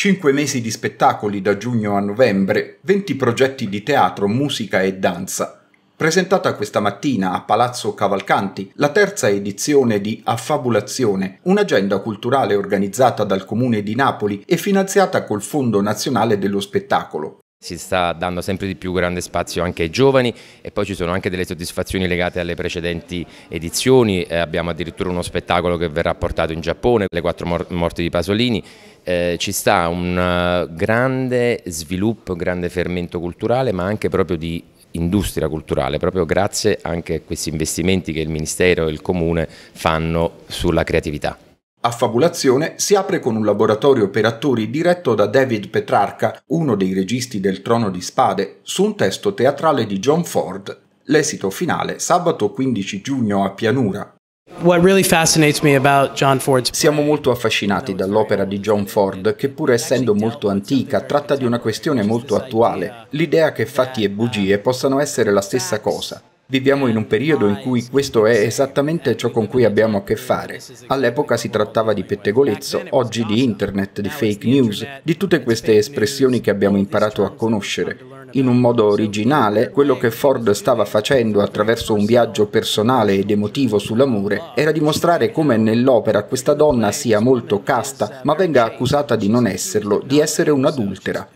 5 mesi di spettacoli da giugno a novembre, 20 progetti di teatro, musica e danza. Presentata questa mattina a Palazzo Cavalcanti la terza edizione di Affabulazione, un'agenda culturale organizzata dal Comune di Napoli e finanziata col Fondo Nazionale dello Spettacolo. Si sta dando sempre di più grande spazio anche ai giovani e poi ci sono anche delle soddisfazioni legate alle precedenti edizioni, eh, abbiamo addirittura uno spettacolo che verrà portato in Giappone, Le quattro morti di Pasolini eh, ci sta un eh, grande sviluppo, un grande fermento culturale, ma anche proprio di industria culturale, proprio grazie anche a questi investimenti che il Ministero e il Comune fanno sulla creatività. A Fabulazione si apre con un laboratorio per attori diretto da David Petrarca, uno dei registi del Trono di Spade, su un testo teatrale di John Ford. L'esito finale sabato 15 giugno a Pianura. Siamo molto affascinati dall'opera di John Ford, che pur essendo molto antica tratta di una questione molto attuale, l'idea che fatti e bugie possano essere la stessa cosa. Viviamo in un periodo in cui questo è esattamente ciò con cui abbiamo a che fare. All'epoca si trattava di pettegolezzo, oggi di internet, di fake news, di tutte queste espressioni che abbiamo imparato a conoscere in un modo originale, quello che Ford stava facendo attraverso un viaggio personale ed emotivo sull'amore era dimostrare come nell'opera questa donna sia molto casta, ma venga accusata di non esserlo, di essere un'adultera.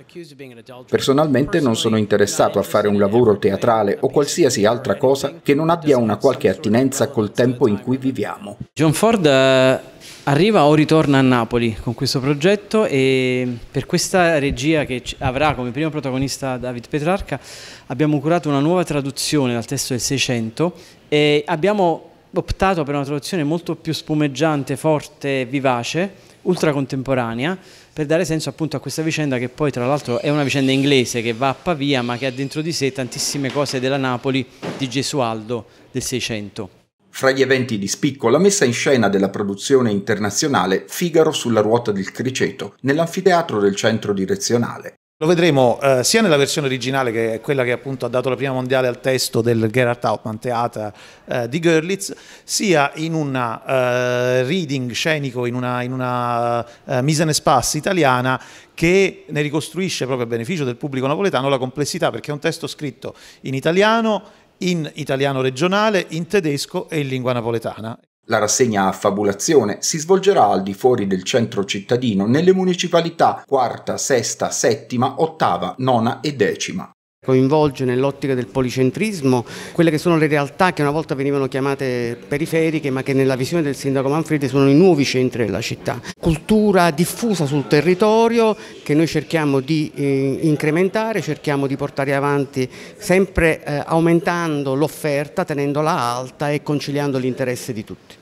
Personalmente non sono interessato a fare un lavoro teatrale o qualsiasi altra cosa che non abbia una qualche attinenza col tempo in cui viviamo. John Ford eh, arriva o ritorna a Napoli con questo progetto e per questa regia che avrà come primo protagonista David Petrarca, abbiamo curato una nuova traduzione dal testo del Seicento e abbiamo optato per una traduzione molto più spumeggiante, forte, vivace, ultracontemporanea, per dare senso appunto a questa vicenda che poi tra l'altro è una vicenda inglese che va a Pavia ma che ha dentro di sé tantissime cose della Napoli di Gesualdo del Seicento. Fra gli eventi di spicco la messa in scena della produzione internazionale Figaro sulla ruota del Criceto nell'anfiteatro del centro direzionale, lo vedremo eh, sia nella versione originale che è quella che appunto ha dato la prima mondiale al testo del Gerhard Hauptmann Theater eh, di Görlitz, sia in un eh, reading scenico, in una, in una eh, mise en espace italiana che ne ricostruisce proprio a beneficio del pubblico napoletano la complessità, perché è un testo scritto in italiano, in italiano regionale, in tedesco e in lingua napoletana. La rassegna a fabulazione si svolgerà al di fuori del centro cittadino nelle municipalità quarta, sesta, settima, ottava, nona e decima coinvolge nell'ottica del policentrismo quelle che sono le realtà che una volta venivano chiamate periferiche ma che nella visione del sindaco Manfredi sono i nuovi centri della città. Cultura diffusa sul territorio che noi cerchiamo di eh, incrementare, cerchiamo di portare avanti sempre eh, aumentando l'offerta, tenendola alta e conciliando l'interesse di tutti.